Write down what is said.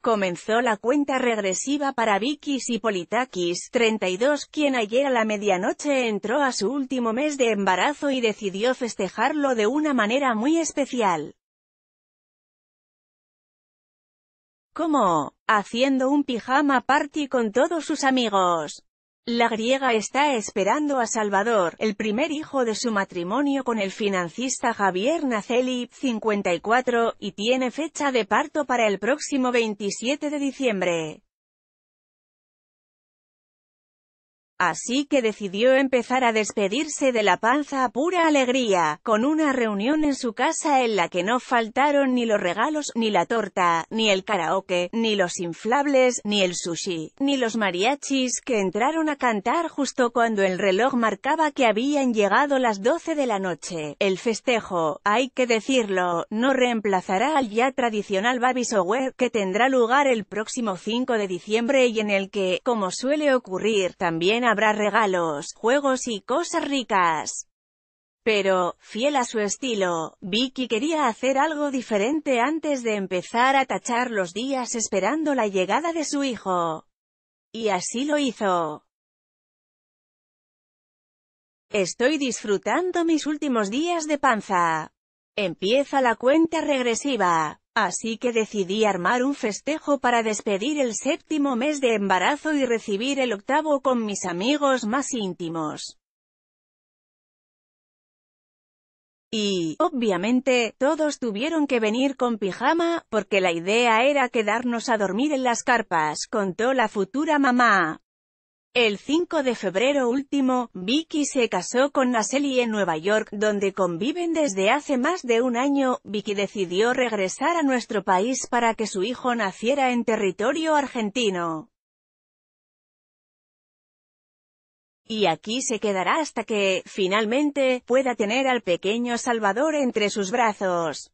Comenzó la cuenta regresiva para Vicky y Politakis, 32, quien ayer a la medianoche entró a su último mes de embarazo y decidió festejarlo de una manera muy especial. ¿Cómo? haciendo un pijama party con todos sus amigos. La griega está esperando a Salvador, el primer hijo de su matrimonio con el financista Javier Naceli, 54, y tiene fecha de parto para el próximo 27 de diciembre. Así que decidió empezar a despedirse de la panza a pura alegría, con una reunión en su casa en la que no faltaron ni los regalos, ni la torta, ni el karaoke, ni los inflables, ni el sushi, ni los mariachis que entraron a cantar justo cuando el reloj marcaba que habían llegado las 12 de la noche. El festejo, hay que decirlo, no reemplazará al ya tradicional Babyshower que tendrá lugar el próximo 5 de diciembre y en el que, como suele ocurrir, también habrá regalos, juegos y cosas ricas. Pero, fiel a su estilo, Vicky quería hacer algo diferente antes de empezar a tachar los días esperando la llegada de su hijo. Y así lo hizo. Estoy disfrutando mis últimos días de panza. Empieza la cuenta regresiva. Así que decidí armar un festejo para despedir el séptimo mes de embarazo y recibir el octavo con mis amigos más íntimos. Y, obviamente, todos tuvieron que venir con pijama, porque la idea era quedarnos a dormir en las carpas, contó la futura mamá. El 5 de febrero último, Vicky se casó con Naseli en Nueva York, donde conviven desde hace más de un año. Vicky decidió regresar a nuestro país para que su hijo naciera en territorio argentino. Y aquí se quedará hasta que, finalmente, pueda tener al pequeño Salvador entre sus brazos.